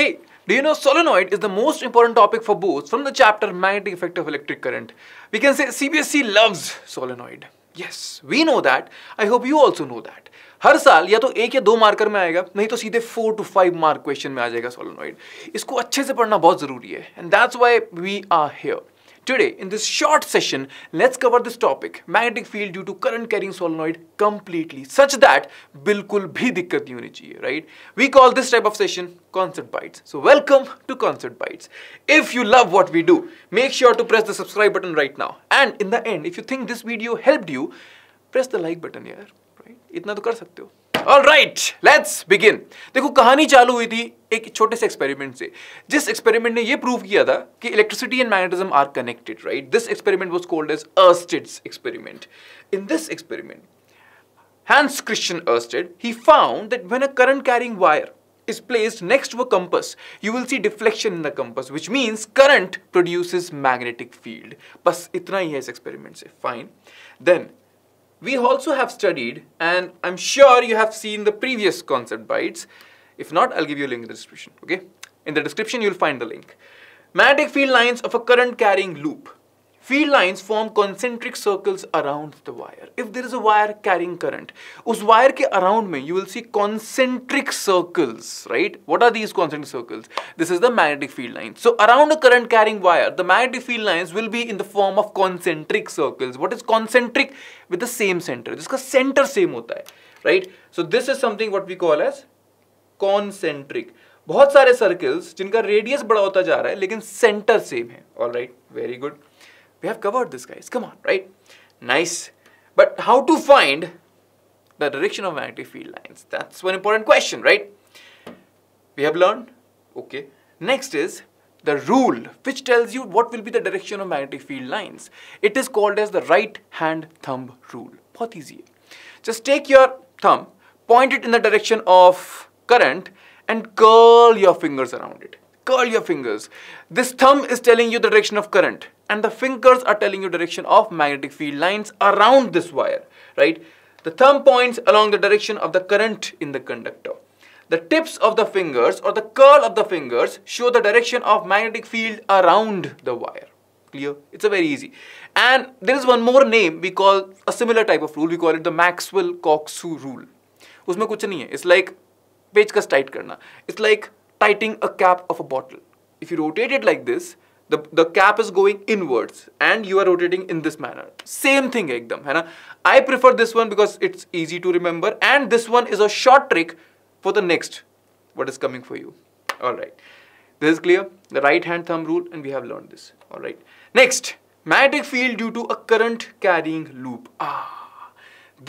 Hey, do you know solenoid is the most important topic for Bose from the chapter Magnetic Effect of Electric Current? We can say CBSE loves solenoid. Yes, we know that. I hope you also know that. हर साल या तो एक या दो marker में आएगा नहीं तो सीधे four two five mark question में आ जाएगा सोलोनॉइड इसको अच्छे से पढ़ना बहुत ज़रूरी है and that's why we are here Today, in this short session, let's cover this topic, magnetic field due to current carrying solenoid completely, such that बिल्कुल भी दिक्कत नहीं होनी चाहिए, right? We call this type of session Concert Bites. So welcome to Concert Bites. If you love what we do, make sure to press the subscribe button right now. And in the end, if you think this video helped you, press the like button here, right? इतना तो कर सकते हो. Right let's begin देखो कहानी चालू हुई थी एक छोटे से एक्सपेरिमेंट से जिस एक्सपेरिमेंट ने ये प्रूव किया था कि electricity and magnetism are connected right this experiment was called as Oersted's experiment in this experiment Hans Christian Oersted he found that when a current carrying wire is placed next to a compass you will see deflection in the compass which means current produces magnetic field बस इतना ही है इस एक्सपेरिमेंट से fine then we also have studied, and I'm sure you have seen the previous concept bites. If not, I'll give you a link in the description, okay? In the description, you'll find the link. Magnetic field lines of a current carrying loop. Field lines form concentric circles around the wire. If there is a wire carrying current, उस wire के around में you will see concentric circles, right? What are these concentric circles? This is the magnetic field line. So around a current carrying wire, the magnetic field lines will be in the form of concentric circles. What is concentric? With the same center. जिसका center same होता है, right? So this is something what we call as concentric. बहुत सारे circles जिनका radius बड़ा होता जा रहा है लेकिन सेंटर सेम है all right very good We have covered this, guys. Come on, right? Nice. But how to find the direction of magnetic field lines? That's one important question, right? We have learned. Okay. Next is the rule which tells you what will be the direction of magnetic field lines. It is called as the right hand thumb rule. बहुत easy Just take your thumb, point it in the direction of current and curl your fingers around it. Curl your fingers. This thumb is telling you the direction of current and the fingers are telling you direction of magnetic field lines around this wire, right? The thumb points along the direction of the current in the conductor. The tips of the fingers or the curl of the fingers show the direction of magnetic field around the wire. Clear? It's a very easy. And there is one more name we call a similar type of rule. We call it the Maxwell-Cox rule. उसमें कुछ नहीं है. It's like पेचकस tight करना. It's like tightening a cap of a bottle. If you rotate it like this, the, the cap is going inwards and you are rotating in this manner same thing ekdam hai na i prefer this one because it's easy to remember and this one is a short trick for the next what is coming for you all right this is clear the right hand thumb rule and we have learned this all right next magnetic field due to a current carrying loop ah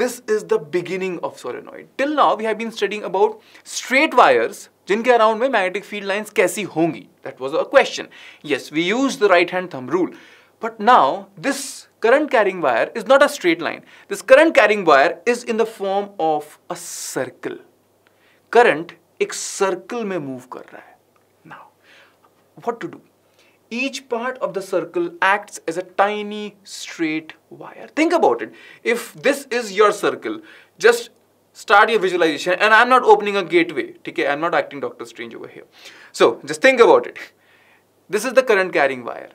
this is the beginning of solenoid till now we have been studying about straight wires जिनके around में magnetic field lines कैसी होंगी that was a question yes we use the right hand thumb rule but now this current carrying wire is not a straight line this current carrying wire is in the form of a circle current एक सर्कल में move कर रहा है now what to do each part of the circle act as a tiny straight wire think about it if this is your circle just start your visualization and I'm not opening a gateway, okay? I'm not acting Doctor Strange over here. So just think about it. This is the current carrying wire.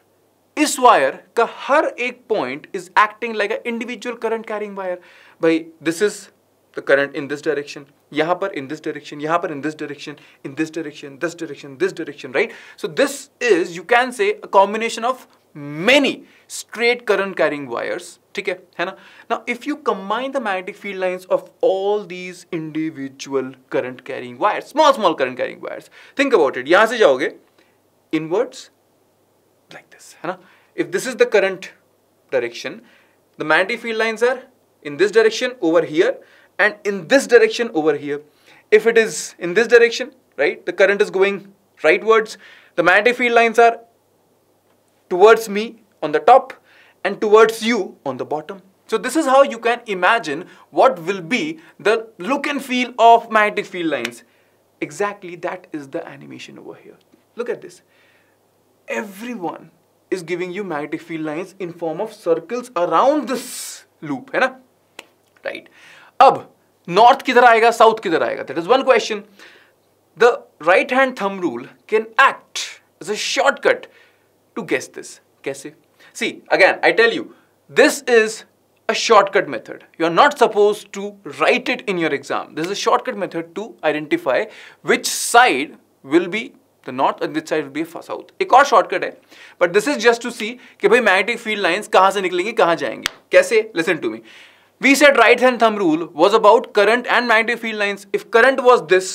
This wire ka har ek point is acting like an individual current carrying wire. By this is the current in this direction, par in this direction, par in this direction, in this direction, this direction, this direction, right? So this is, you can say, a combination of many straight current carrying wires now if you combine the magnetic field lines of all these individual current carrying wires small small current carrying wires think about it inwards like this if this is the current direction the magnetic field lines are in this direction over here and in this direction over here if it is in this direction right the current is going rightwards the magnetic field lines are towards me on the top and towards you on the bottom. So this is how you can imagine what will be the look and feel of magnetic field lines. Exactly that is the animation over here. Look at this. Everyone is giving you magnetic field lines in form of circles around this loop, है ना? Right. अब north किधर आएगा, south किधर आएगा? That is one question. The right hand thumb rule can act as a shortcut to guess this. Kaise? See, again, I tell you, this is a shortcut method. You are not supposed to write it in your exam. This is a shortcut method to identify which side will be the north and which side will be south. A और shortcut है but this is just to see कि भाई magnetic field lines कहाँ से निकलेंगी कहाँ जाएंगी कैसे listen to me. We said right hand thumb rule was about current and magnetic field lines. If current was this,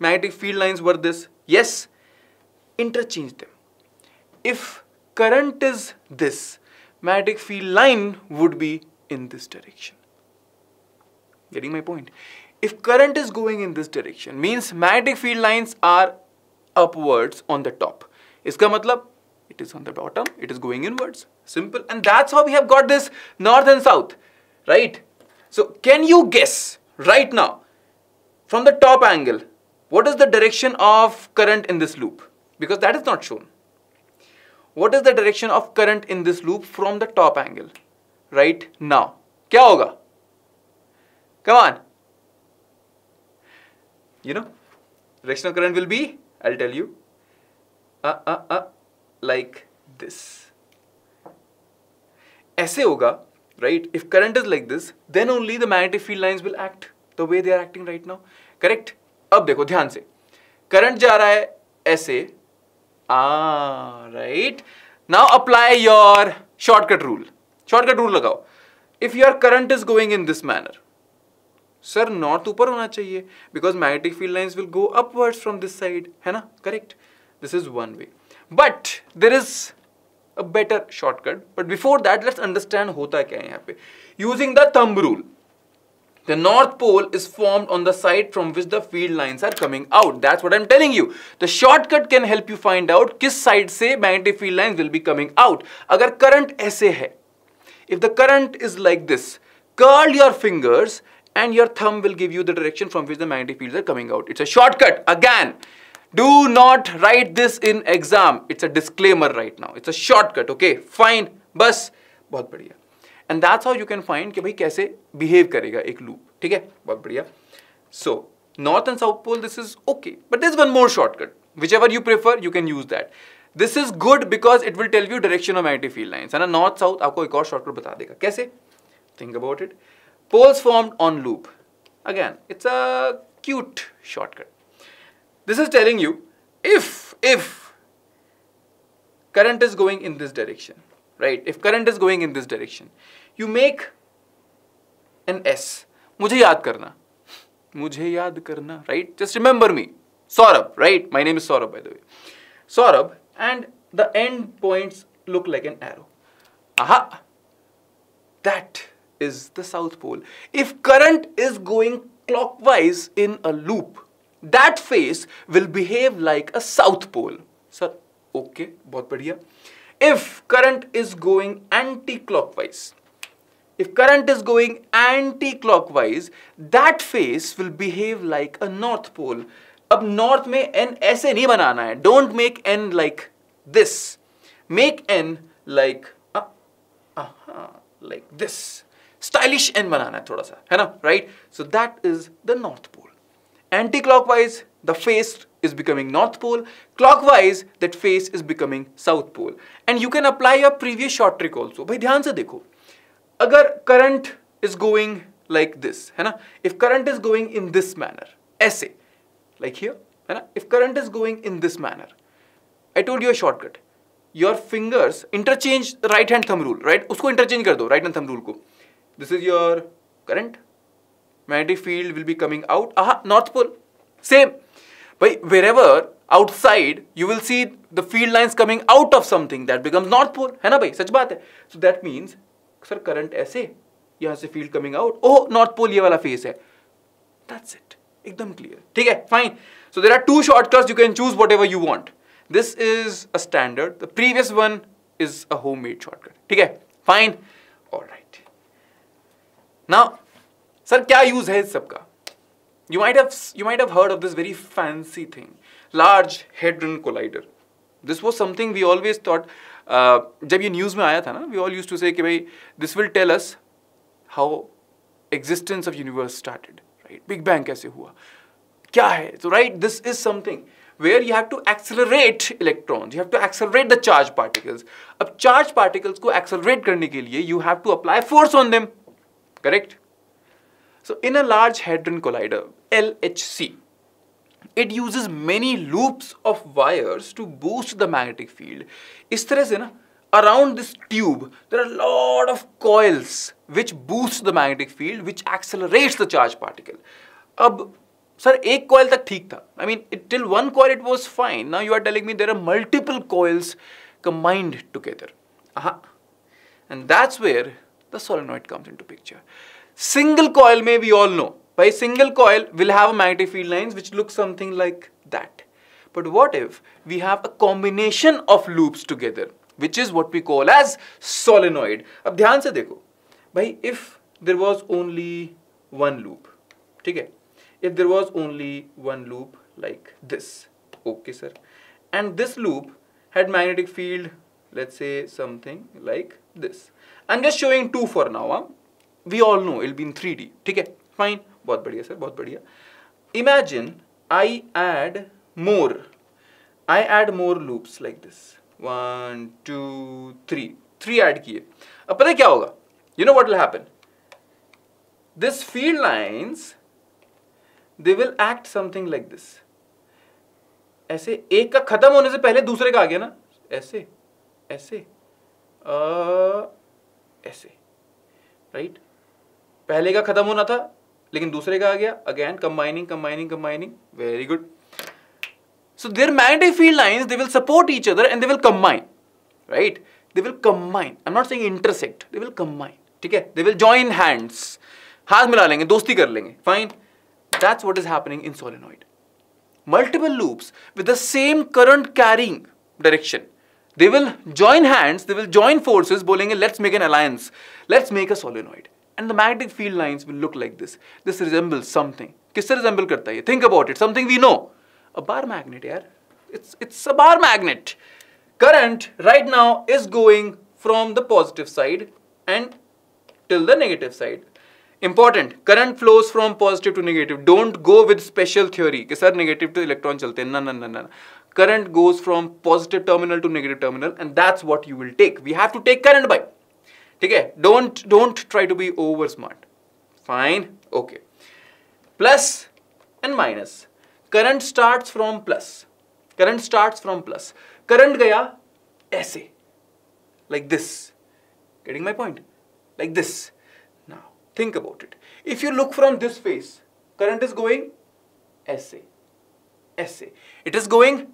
magnetic field lines were this. Yes, interchange them if current is this, magnetic field line would be in this direction. Getting my point? If current is going in this direction, means magnetic field lines are upwards on the top. Iska matlab, it is on the bottom, it is going inwards. Simple. And that's how we have got this north and south, right? So can you guess right now from the top angle, what is the direction of current in this loop? Because that is not shown. What is the direction of current in this loop from the top angle right now क्या होगा come on you know direction of current will be i'll tell you uh, uh, uh ऐसे होगा right if current is like this then only the magnetic field line will act the way they are acting right now correct अब देखो ध्यान से current जा रहा है ऐसे right now apply your shortcut rule shortcut rule लगाओ if your current is going in this manner sir north ऊपर होना चाहिए because magnetic field lines will go upwards from this side है ना correct this is one way but there is a better shortcut but before that let's understand होता क्या है यहाँ पे using the thumb rule The North Pole is formed on the side from which the field lines are coming out. That's what I'm telling you. The shortcut can help you find out which side say magnetic field lines will be coming out. अगर current ऐसे है If the current is like this, curl your fingers and your thumb will give you the direction from which the magnetic fields are coming out. It's a shortcut. Again, do not write this in exam. It's a disclaimer right now. It's a shortcut. Okay, fine. Bus. बहुत बढ़िया and that's how you can find कि भाई कैसे behave करेगा एक loop ठीक है बहुत बढ़िया so north and south pole this is okay but this one more shortcut which ever you prefer you can use that this is good because it will tell you direction of magnetic field lines है ना north south आपको एक और shortcut बता देगा कैसे think about it poles formed on loop again it's a cute shortcut this is telling you if if current is going in this direction right if current is going in this direction you make an S. मुझे याद करना मुझे याद करना right just remember me Saurabh right my name is Saurabh by the way Saurabh and the end points look like an arrow. Aha! That is the South Pole. If current is going clockwise in a loop, that face will behave like a South Pole. Sir, okay, बहुत बढ़िया. If current is going anti-clockwise, if current is going anti-clockwise, that face will behave like a north pole. अब north में n ऐसे नहीं बनाना है. Don't make n like this. Make n like uh, uh -huh, like this. Stylish n बनाना है थोड़ा सा, है ना? Right? So that is the north pole. Anti-clockwise, the face is becoming north pole. Clockwise, that face is becoming south pole. And you can apply your previous short trick also. भाई ध्यान से देखो. अगर current is going like this है ना if current is going in this manner ऐसे like here है ना if current is going in this manner I told you shortcut your fingers interchange right hand thumb rule right उसको interchange कर दो right hand thumb rule को this is your current magnetic field will be coming out aha north pole same भाई wherever outside you will see the field lines coming out of something that becomes north pole है ना भाई सच बात है so that means sir current ऐसे यहां से field coming out oh north pole ये वाला फेस है दैट्स इट एकदम क्लियर ठीक है fine so there are two shortcuts you can choose whatever you want this is a standard the previous one is a home made shortcut ठीक है fine all right now sir क्या use है इस सबका you might have you might have heard of this very fancy thing large hadron collider this was something we always thought जब ये news में आया था ना we all use to say कि भाई this will tell us how existence of universe started right big bang कैसे हुआ क्या है तो right this is something where you have to accelerate electrons you have to accelerate the charge particles अब charge particles को accelerate करने के लिए you have to apply force on them correct so in a large hadron collider L H C it uses many loops of wires to boost the magnetic field. Is there a in around this tube, there are a lot of coils which boost the magnetic field, which accelerates the charge particle. Ab, sir, ek coil tak theek I mean, till one coil it was fine. Now you are telling me there are multiple coils combined together. And that's where the solenoid comes into picture. Single coil may we all know by a single coil we will have a magnetic field lines which look something like that. But what if we have a combination of loops together which is what we call as solenoid. अब ध्यान से देखो भाई if there was only one loop ठीक if there was only one loop like this okay sir and this loop had magnetic field let's say something like this. I'm just showing two for now. Huh? We all know it'll be in 3D. Okay, fine. बहुत बढ़िया sir बहुत बढ़िया imagine I add more I add more loops like this one two three three add किए अब पता क्या होगा you know what will happen this field lines they will act something like this ऐसे एक का खत्म होने से पहले दूसरे का आ गया ना ऐसे ऐसे आ, ऐसे राइट right? पहले का खत्म होना था लेकिन दूसरे का आ गया again combining combining combining very good so there magnetic field field they will support support other and they will combine right they will combine I am not saying intersect they will combine ठीक है दे will join hands हाथ मिला लेंगे दोस्ती कर लेंगे fine that's what is happening in solenoid multiple loops with the same current carrying direction they will join hands they will join forces बोलेंगे let's make an alliance let's make a solenoid and the magnetic field lines will look like this. This resembles something. किससे resemble करता है Think about it. Something we know. A bar magnet यार. It's, it's a bar magnet. Current right now is going from the positive side and till the negative side. Important. Current flows from positive to negative. Don't go with special theory. कि sir negative to electron chalte? No, no, no, no. Current goes from positive terminal to negative terminal and that's what you will take. We have to take current by. ठीक है don't don't try to be over smart fine okay plus and minus current start from plus current start from plus current गया ऐसे like this getting my point like this now think about it if you look from this face current is going ऐसे ऐसे it is going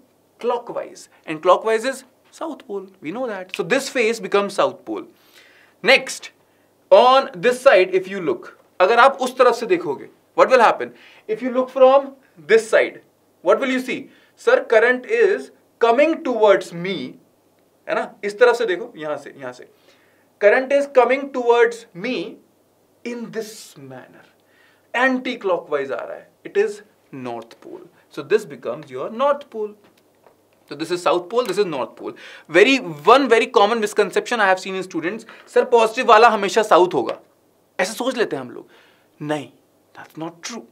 clockwise and clockwise is south pole we know that so this face becomes south pole next on this side if you look अगर आप उस तरफ से देखोगे what will happen if you look from this side what will you see sir current is coming towards me है ना इस तरफ से देखो यहां से यहां से current is coming towards me in this manner anti clockwise आ रहा है it is north pole so this becomes your north pole तो this is south pole this is north pole very one very common misconception I have seen in students sir positive वाला हमेशा south होगा ऐसा सोच लेते हैं हम लोग नहीं that's not true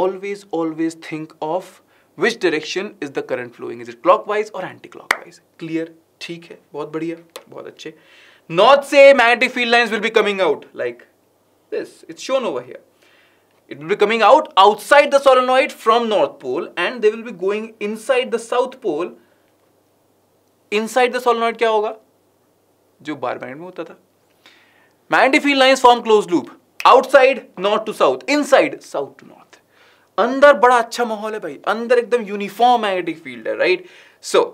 always always think of which direction is the current flowing is it clockwise और एंटी क्लॉक वाइज क्लियर ठीक है बहुत बढ़िया बहुत अच्छे नॉर्थ से magnetic field lines will be coming out like this it's shown over here It will be coming out outside the solenoid from North Pole and they will be going inside the South Pole. Inside the solenoid क्या होगा जो bar magnet में होता था magnetic field lines form close loop outside north to south inside south to north अंदर बड़ा अच्छा माहौल है भाई अंदर एकदम यूनिफॉर्म मैग्नेटिक फील्ड है right so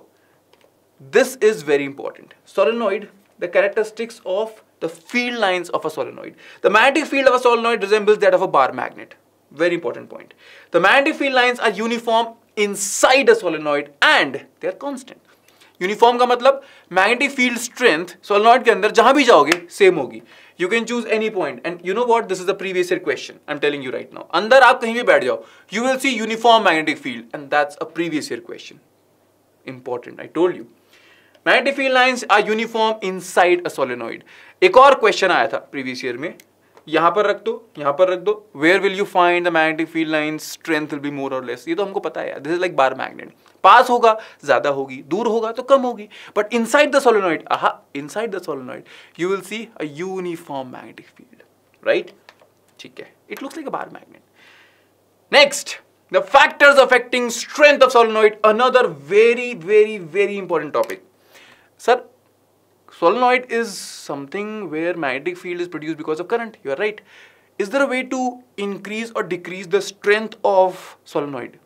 this is very important solenoid the characteristics of the field lines of a solenoid. The magnetic field of a solenoid resembles that of a bar magnet. Very important point. The magnetic field lines are uniform inside a solenoid and they are constant. Uniform ka matlab, magnetic field strength, solenoid ke andar, jahan bhi jaoge, same hogi. You can choose any And you know what? This is a previous year question. I'm telling you right now. Andar aap kahin bhi baith jao, you will see uniform magnetic field. And that's a previous year question. Important, I told you. Field lines are uniform inside a solenoid एक और question आया था previous year में यहां पर रख दो यहां पर रख दो where will you find the magnetic field line strength will be more और लेस ये तो हमको पता है this is like bar magnet पास होगा ज्यादा होगी दूर होगा तो कम होगी but inside the solenoid aha inside the solenoid you will see a uniform magnetic field right ठीक है it looks like a bar magnet next the factors affecting strength of solenoid another very very very important topic Sir, solenoid is something where magnetic field is produced because of current. You are right. Is there a way to increase or decrease the strength of solenoid?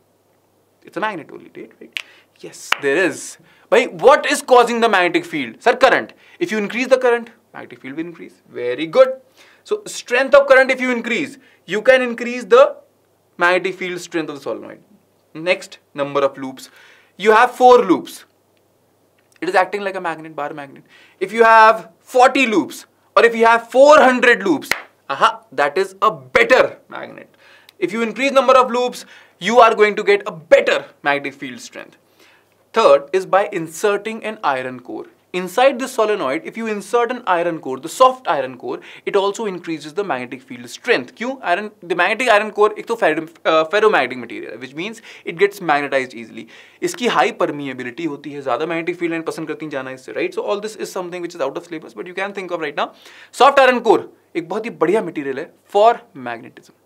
It's a magnet only, right? Yes, there is. By what is causing the magnetic field? Sir, current. If you increase the current, magnetic field will increase. Very good. So, strength of current if you increase, you can increase the magnetic field strength of the solenoid. Next, number of loops. You have four loops. It is acting like a magnet, bar magnet. If you have 40 loops or if you have 400 loops, aha, that is a better magnet. If you increase number of loops, you are going to get a better magnetic field strength. Third is by inserting an iron core. Inside this solenoid, if you insert an iron core, the soft iron core, it also increases the magnetic field strength. q Iron, the magnetic iron core एक तो ferromagnetic material which means it gets magnetized easily. iski high permeability hoti hai zyada magnetic field line pasand karti jana isse right? So all this is something which is out of syllabus, but you can think of right now. Soft iron core ek bahut hi badhiya material hai for magnetism.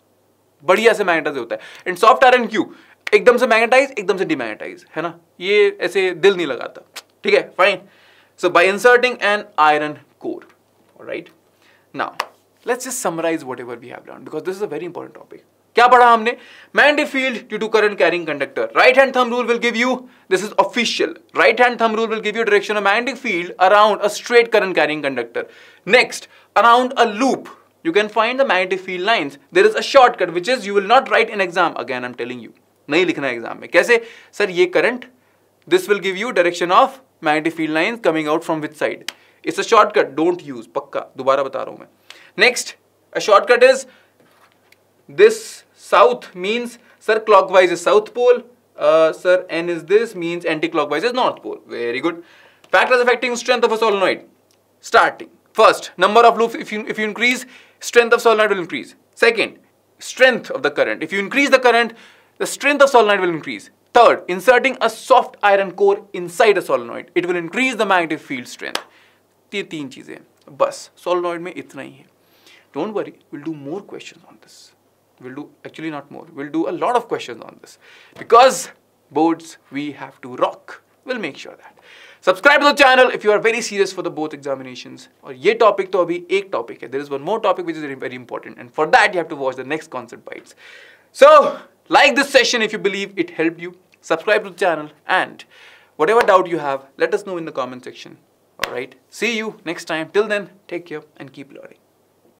badhiya se magnetize hota hai and soft iron q एकदम से magnetise एकदम से डिमैग्नेटाइज है ना ये ऐसे दिल नहीं लगाता ठीक है fine So by inserting an iron core, all right. Now, let's just summarize whatever we have learned because this is a very important topic. क्या पढ़ा हमने मैंडेड field due to current carrying conductor right hand thumb rule will give you this is official right hand thumb rule will give you direction of magnetic field around a straight current carrying conductor next around a loop you can find the magnetic field lines there is a shortcut which is you will not write in exam again i'm telling you नहीं लिखना exam में. कैसे? sir ये current this will give you direction of magnetic field line coming out from which side it's a shortcut don't use पक्का दोबारा बता रहा हूं मैं next a shortcut is this south means sir clockwise is south pole sir N is this means anti clockwise is north pole very good factors affecting strength of a solenoid starting first number of loop if you increase strength of solenoid will increase second strength of the current if you increase the current the strength of solenoid will increase Third, inserting a soft iron core inside a solenoid. It will increase the magnetic field strength. ये तीन चीज़ें बस solenoid में इतना ही है Don't worry, we'll do more questions on this. We'll do, actually not more, we'll do a lot of questions on this. Because boards, we have to rock. We'll make sure that. Subscribe to the channel if you are very serious for the both examinations. Or this topic तो अभी topic There is one more topic which is very important. And for that, you have to watch the next concept bites. So, like this session if you believe it helped you subscribe to the channel, and whatever doubt you have, let us know in the comment section. Alright, see you next time. Till then, take care and keep learning.